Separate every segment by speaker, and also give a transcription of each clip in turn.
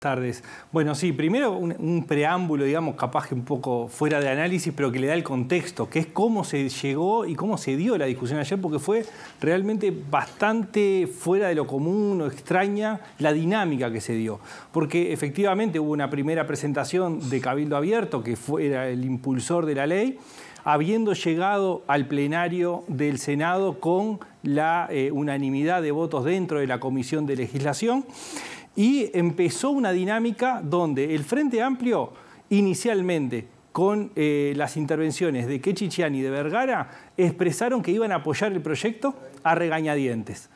Speaker 1: tardes. Bueno, sí, primero un, preámbulo, digamos, capaz que un poco fuera de análisis, pero que le da el contexto, que es cómo se llegó y cómo se dio la discusión ayer, porque fue realmente bastante fuera de lo común o extraña la dinámica que se dio. Porque efectivamente hubo una primera presentación de Cabildo Abierto, que fue, era el impulsor de la ley, habiendo llegado al plenario del Senado con la eh, unanimidad de votos dentro de la Comisión de Legislación y empezó una dinámica donde el Frente Amplio inicialmente con eh, las intervenciones de Quechichiani y de Vergara, expresaron que iban a apoyar el proyecto a regañadientes.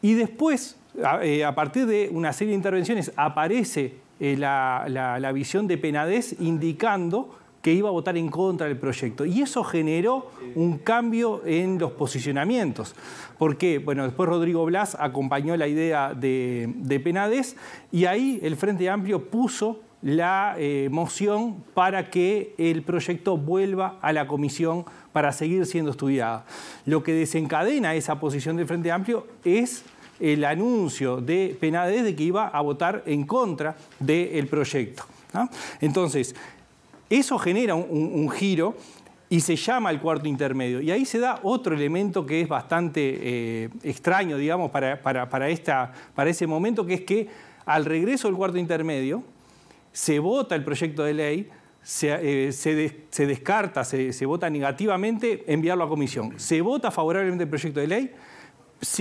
Speaker 1: Y después, a, eh, partir de una serie de intervenciones, aparece eh, la, la, visión de Penades indicando que iba a votar en contra del proyecto. Y eso generó un cambio en los posicionamientos. Porque, bueno, después Rodrigo Blas acompañó la idea de, de Penades y ahí el Frente Amplio puso la eh, moción para que el proyecto vuelva a la comisión para seguir siendo estudiada. Lo que desencadena esa posición del Frente Amplio es el anuncio de Penades de que iba a votar en contra del proyecto. Entonces, eso genera un, giro y se llama el cuarto intermedio. Y ahí se da otro elemento que es bastante eh, extraño, digamos, para, para, esta, para ese momento, que es que al regreso del cuarto intermedio se vota el proyecto de ley, se, eh, descarta, se, vota negativamente enviarlo a comisión. Se vota favorablemente el proyecto de ley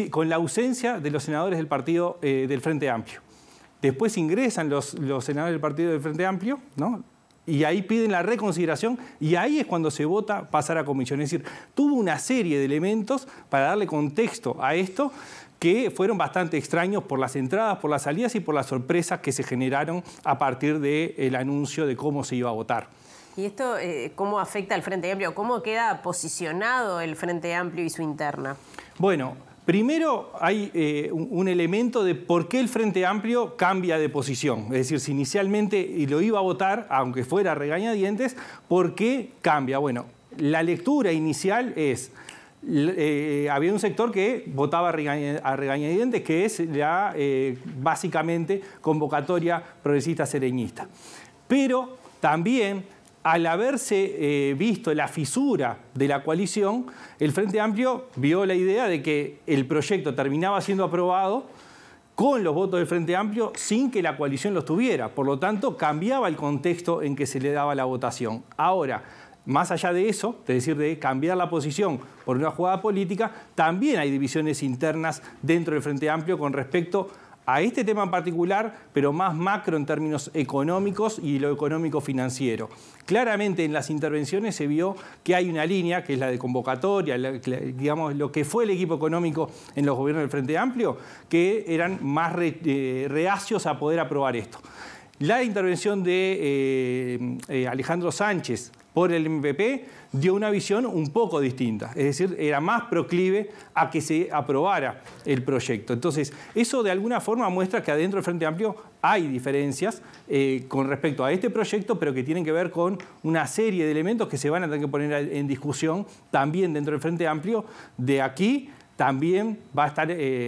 Speaker 1: con la ausencia de los senadores del partido eh, del Frente Amplio. Después ingresan los, los senadores del partido del Frente Amplio, ¿no? y ahí piden la reconsideración y ahí es cuando se vota pasar a comisión. Es decir, tuvo una serie de elementos para darle contexto a esto que fueron bastante extraños por las entradas, por las salidas y por las sorpresas que se generaron a partir del anuncio de cómo se iba a votar. ¿Y esto eh, cómo afecta al Frente Amplio? ¿Cómo queda posicionado el Frente Amplio y su interna? Bueno, Primero hay eh, un elemento de por qué el Frente Amplio cambia de posición. Es decir, si inicialmente lo iba a votar, aunque fuera regañadientes, ¿por qué cambia? Bueno, la lectura inicial es... Eh, había un sector que votaba a regañadientes, que es la eh, básicamente convocatoria progresista sereñista. Pero también al haberse eh, visto la fisura de la coalición, el Frente Amplio vio la idea de que el proyecto terminaba siendo aprobado con los votos del Frente Amplio sin que la coalición los tuviera. Por lo tanto, cambiaba el contexto en que se le daba la votación. Ahora, más allá de eso, es decir, de cambiar la posición por una jugada política, también hay divisiones internas dentro del Frente Amplio con respecto a a este tema en particular, pero más macro en términos económicos y lo económico-financiero. Claramente en las intervenciones se vio que hay una línea, que es la de convocatoria, digamos, lo que fue el equipo económico en los gobiernos del Frente Amplio, que eran más eh, reacios a poder aprobar esto. La intervención de eh, eh, Alejandro Sánchez por el MPP dio una visión un poco distinta, es decir, era más proclive a que se aprobara el proyecto. Entonces, eso de alguna forma muestra que adentro del Frente Amplio hay diferencias eh, con respecto a este proyecto, pero que tienen que ver con una serie de elementos que se van a tener que poner en discusión también dentro del Frente Amplio de aquí, también va a estar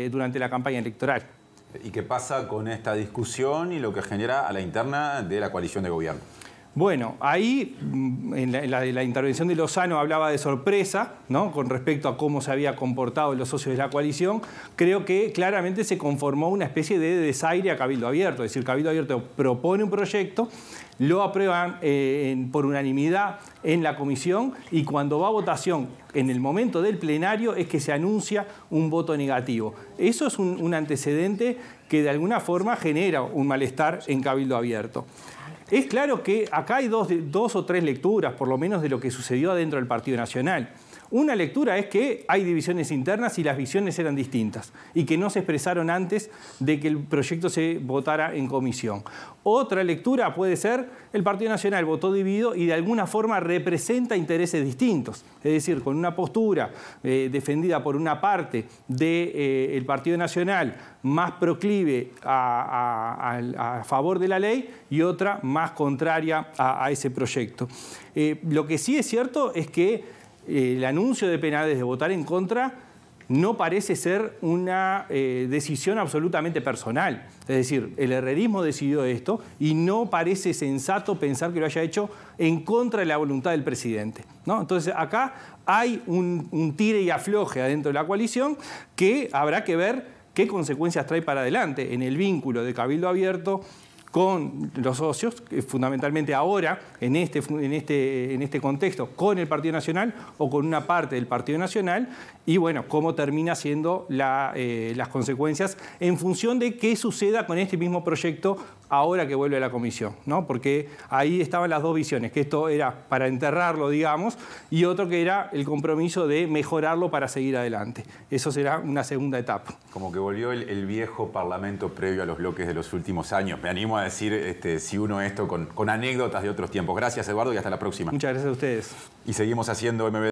Speaker 1: durante la campaña electoral. ¿Y qué pasa con esta discusión y lo que genera a la interna de la coalición de gobierno? Bueno, ahí mm, en la, intervención de Lozano hablaba de sorpresa ¿no? con respecto a cómo se había comportado los socios de la coalición. Creo que claramente se conformó una especie de desaire a Cabildo Abierto. Es decir, Cabildo Abierto propone un proyecto, lo aprueban eh, por unanimidad en la comisión y cuando va a votación en el momento del plenario es que se anuncia un voto negativo. Eso es un antecedente que de alguna forma genera un malestar en Cabildo Abierto. Es claro que acá hay dos, o tres lecturas, por lo menos, de lo que sucedió adentro del Partido Nacional. Una lectura es que hay divisiones internas y las visiones eran distintas y que no se expresaron antes de que el proyecto se votara en comisión. Otra lectura puede ser el Partido Nacional votó dividido y de alguna forma representa intereses distintos, es decir, con una postura eh, defendida por una parte del eh, Partido Nacional más proclive a, favor de la ley y otra más contraria a, ese proyecto. Eh, lo que sí es cierto es que eh, el anuncio de penales de votar en contra no parece ser una eh, decisión absolutamente personal. Es decir, el herrerismo decidió esto y no parece sensato pensar que lo haya hecho en contra de la voluntad del presidente. ¿no? Entonces, acá hay un, un tire y afloje adentro de la coalición que habrá que ver qué consecuencias trae para adelante en el vínculo de Cabildo Abierto con los socios, fundamentalmente ahora, en este, en, este, en este contexto, con el Partido Nacional o con una parte del Partido Nacional, y bueno, cómo termina siendo eh, las consecuencias en función de qué suceda con este mismo proyecto ahora que vuelve la comisión, ¿no? Porque ahí estaban las dos visiones, que esto era para enterrarlo, digamos, y otro que era el compromiso de mejorarlo para seguir adelante. Eso será una segunda etapa. Como que volvió el, el viejo parlamento previo a los bloques de los últimos años. Me animo a decir este, si uno esto con, con anécdotas de otros tiempos. Gracias, Eduardo, y hasta la próxima. Muchas gracias a ustedes. Y seguimos haciendo MBD.